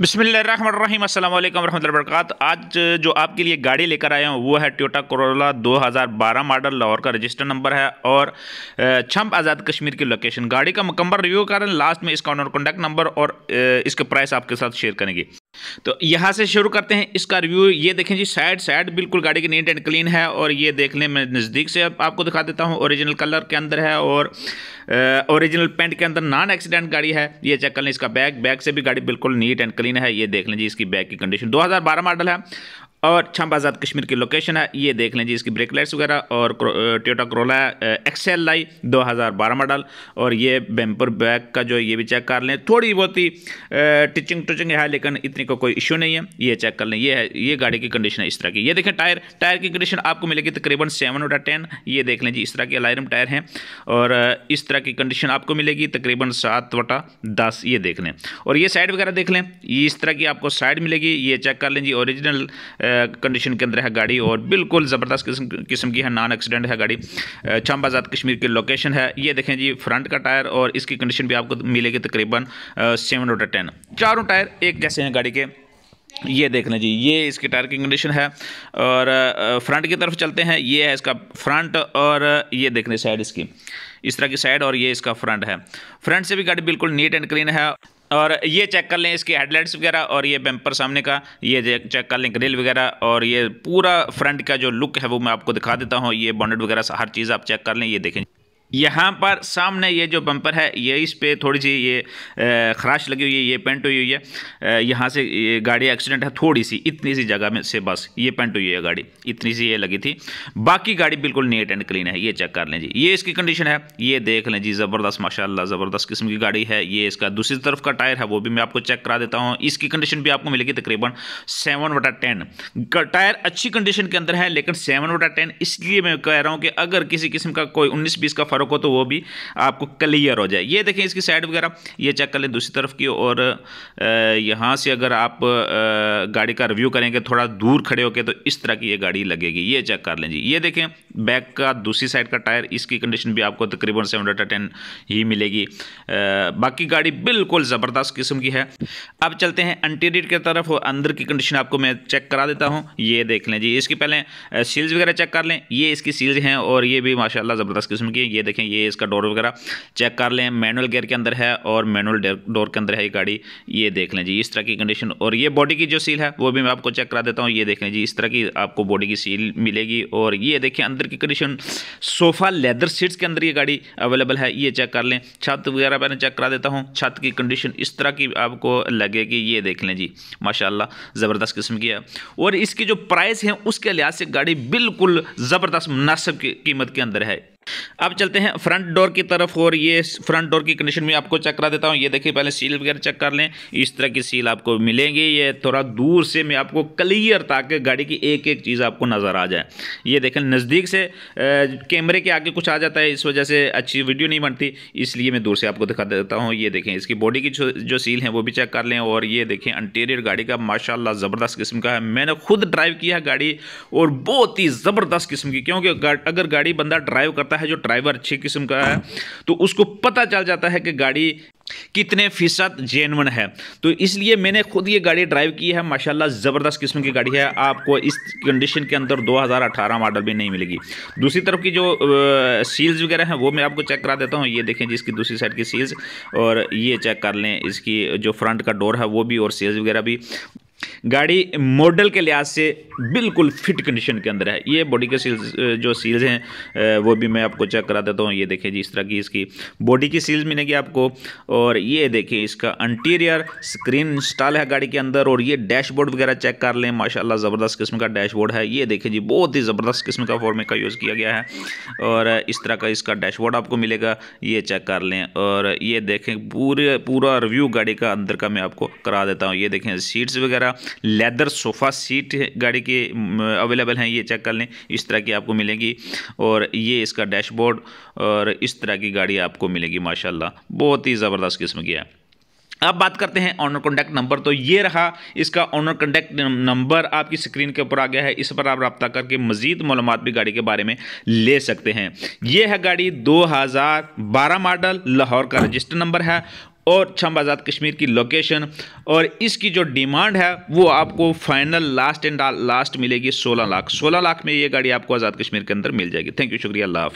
बसमिलीम असल वरहमल वर्क आज जो आपके लिए गाड़ी लेकर आया हूँ वो है ट्योटा करोला 2012 मॉडल लाहौर का रजिस्टर नंबर है और छम्प आज़ाद कश्मीर की लोकेशन गाड़ी का मुकम्मल रिव्यू कारण लास्ट में इसका ऑनर कॉन्टैक्ट नंबर और इसके प्राइस आपके साथ शेयर करेंगे तो यहाँ से शुरू करते हैं इसका रिव्यू ये देखें जी साइड साइड बिल्कुल गाड़ी की नीट एंड क्लीन है और ये देख लें मैं नज़दीक से आपको दिखा देता हूँ ओरिजिनल कलर के अंदर है और ओरिजिनल पेंट के अंदर नॉन एक्सीडेंट गाड़ी है ये चेक कर लें इसका बैग बैग से भी गाड़ी बिल्कुल नीट एंड क्लीन है ये देख लें जी इसकी बैग की कंडीशन दो मॉडल है और छम्ब आज़ाद कश्मीर की लोकेशन है ये देख लें जी इसकी ब्रेक लाइट्स वगैरह और टोटा करोला एक्सेल लाई बारह मॉडल और ये बेम्पर बैग का जो ये भी चेक कर लें थोड़ी बहुत ही टिचिंग टुचिंग है लेकिन इतनी को कोई इशू नहीं है ये चेक कर लें ये है ये गाड़ी की कंडीशन है इस तरह की ये देखें टायर टायर की कंडीशन आपको मिलेगी तकरीबन सेवन ओटा टेन ये देख लें जी इस तरह के अलायरम टायर हैं और इस तरह की कंडीशन आपको मिलेगी तकरीबन सात वटा दस ये देख लें और ये साइड वगैरह देख लें इस तरह की आपको साइड मिलेगी ये चेक कर लें जी ओरिजिनल कंडीशन के अंदर है गाड़ी और बिल्कुल ज़बरदस्त किस्म किस्म की है नॉन एक्सीडेंट है गाड़ी आजाद कश्मीर की लोकेशन है ये देखें जी फ्रंट का टायर और इसकी कंडीशन भी आपको मिलेगी तकरीबन सेवन आउट टेन चारों टायर एक जैसे हैं गाड़ी के ये देख लें जी ये इसके टायर की कंडीशन है और फ्रंट की तरफ चलते हैं ये है इसका फ्रंट और ये देख लें साइड इसकी इस तरह की साइड और ये इसका फ्रंट है फ्रंट से भी गाड़ी बिल्कुल नीट एंड क्लीन है और ये चेक कर लें इसकी हेडलाइट्स वगैरह और ये बम्पर सामने का ये चेक कर लें ग्रिल वगैरह और ये पूरा फ्रंट का जो लुक है वो मैं आपको दिखा देता हूँ ये बॉन्डेड वगैरह हर चीज़ आप चेक कर लें ये देखें यहाँ पर सामने ये जो बम्पर है ये इस पर थोड़ी सी ये खराश लगी हुई है ये पेंट हुई हुई है यहाँ से ये गाड़ी एक्सीडेंट है थोड़ी सी इतनी सी जगह में से बस ये पेंट हुई है गाड़ी इतनी सी ये लगी थी बाकी गाड़ी बिल्कुल नीट एंड क्लीन है ये चेक कर लें जी ये इसकी कंडीशन है ये देख लें जी ज़बरदस्त माशाला ज़बरदस्त किस्म की गाड़ी है ये इसका दूसरी तरफ का टायर है वो भी मैं आपको चेक करा देता हूँ इसकी कंडीशन भी आपको मिलेगी तकरीबन सेवन वटा टेन टायर अच्छी कंडीशन के अंदर है लेकिन सेवन वटा टेन इसलिए मैं कह रहा हूँ कि अगर किसी किस्म का कोई उन्नीस बीस का फ़र्क हो तो वो भी आपको क्लियर हो जाए ये देखें इसकी साइड वगैरह ये चेक कर लें दूसरी तरफ की और यहाँ से अगर आप गाड़ी का रिव्यू करेंगे थोड़ा दूर खड़े होकर तो इस तरह की ये गाड़ी लगेगी ये चेक कर लें जी ये देखें बैक का दूसरी साइड का टायर इसकी कंडीशन भी आपको तकरीबन सेवन हंड्रेड टेन ही मिलेगी आ, बाकी गाड़ी बिल्कुल ज़बरदस्त किस्म की है अब चलते हैं इंटीरियर की तरफ और अंदर की कंडीशन आपको मैं चेक करा देता हूँ ये देख लें जी इसकी पहले सील्स वगैरह चेक कर लें ये इसकी सील्स हैं और ये भी माशाल्लाह ज़बरदस्त किस्म की है ये देखें ये इसका डोर वगैरह चेक कर लें मैनुअल गेयर के अंदर है और मैनुअल डोर के अंदर है ये गाड़ी ये देख लें जी इस तरह की कंडीशन और ये बॉडी की जो सील है वो भी मैं आपको चेक करा देता हूँ ये देख लें जी इस तरह की आपको बॉडी की सील मिलेगी और ये देखें अंदर की कंडीशन सोफ़ा लेदर सीट्स के अंदर ये गाड़ी अवेलेबल है ये चेक कर लें छत वगैरह मैंने चेक करा देता हूँ छत की कंडीशन इस तरह की आपको लगेगी ये देख लें जी माशाल्लाह ज़बरदस्त किस्म की है और इसकी जो प्राइस है उसके लिहाज से गाड़ी बिल्कुल ज़बरदस्त मुनासिब कीमत के अंदर है अब चलते हैं फ्रंट डोर की तरफ और ये फ्रंट डोर की कंडीशन में आपको चेक करा देता हूँ ये देखिए पहले सील वगैरह चेक कर लें इस तरह की सील आपको मिलेंगी ये थोड़ा दूर से मैं आपको क्लियर ताकि गाड़ी की एक एक चीज़ आपको नज़र आ जाए ये देखें नज़दीक से कैमरे के आगे कुछ आ जाता है इस वजह से अच्छी वीडियो नहीं बनती इसलिए मैं दूर से आपको दिखा देता हूँ ये देखें इसकी बॉडी की जो सील है वो भी चेक कर लें और ये देखें इंटीरियर गाड़ी का माशाला ज़बरदस्त किस्म का है मैंने खुद ड्राइव किया गाड़ी और बहुत ही ज़बरदस्त किस्म की क्योंकि अगर गाड़ी बंदा ड्राइव करता आता है जो ड्राइवर अच्छी किस्म का है तो उसको पता चल जाता है कि गाड़ी कितने फ़ीसद जेनवन है तो इसलिए मैंने खुद ये गाड़ी ड्राइव की है माशाल्लाह ज़बरदस्त किस्म की गाड़ी है आपको इस कंडीशन के अंदर 2018 मॉडल भी नहीं मिलेगी दूसरी तरफ की जो सील्स वगैरह हैं वो मैं आपको चेक करा देता हूँ ये देखें जिसकी दूसरी साइड की सील्स और ये चेक कर लें इसकी जो फ्रंट का डोर है वो भी और सील्स वगैरह भी गाड़ी मॉडल के लिहाज से बिल्कुल फिट कंडीशन के अंदर है ये बॉडी के सील्स जो सील्स हैं वो भी मैं आपको चेक करा देता हूँ ये देखें जी इस तरह की इसकी बॉडी की सील्स मिलेगी आपको और ये देखें इसका इंटीरियर स्क्रीन इंस्टॉल है गाड़ी के अंदर और ये डैशबोर्ड वगैरह चेक कर लें माशा ज़बरदस्त किस्म का डैशबोर्ड है ये देखें जी बहुत ही ज़बरदस्त किस्म का फॉर्मे का यूज़ किया गया है और इस तरह का इसका डैशबोर्ड आपको मिलेगा ये चेक कर लें और ये देखें पूरे पूरा रिव्यू गाड़ी का अंदर का मैं आपको करा देता हूँ ये देखें सीट्स वगैरह लेदर सोफ़ा सीट गाड़ी की अवेलेबल हैं ये चेक कर लें इस तरह की आपको मिलेगी और ये इसका डैशबोर्ड और इस तरह की गाड़ी आपको मिलेगी माशाल्लाह बहुत ही ज़बरदस्त किस्म की है अब बात करते हैं ऑनर कॉन्टैक्ट नंबर तो ये रहा इसका ऑनर कॉन्टैक्ट नंबर आपकी स्क्रीन के ऊपर आ गया है इस पर आप रब्ता करके मजीद मालूम भी गाड़ी के बारे में ले सकते हैं ये है गाड़ी 2012 मॉडल लाहौर का रजिस्टर नंबर है और छम्ब आज़ाद कश्मीर की लोकेशन और इसकी जो डिमांड है वो आपको फाइनल लास्ट एंड लास्ट मिलेगी सोलह लाख सोलह लाख में ये गाड़ी आपको आज़ाद कश्मीर के अंदर मिल जाएगी थैंक यू शुक्रिया अल्लाह हाफि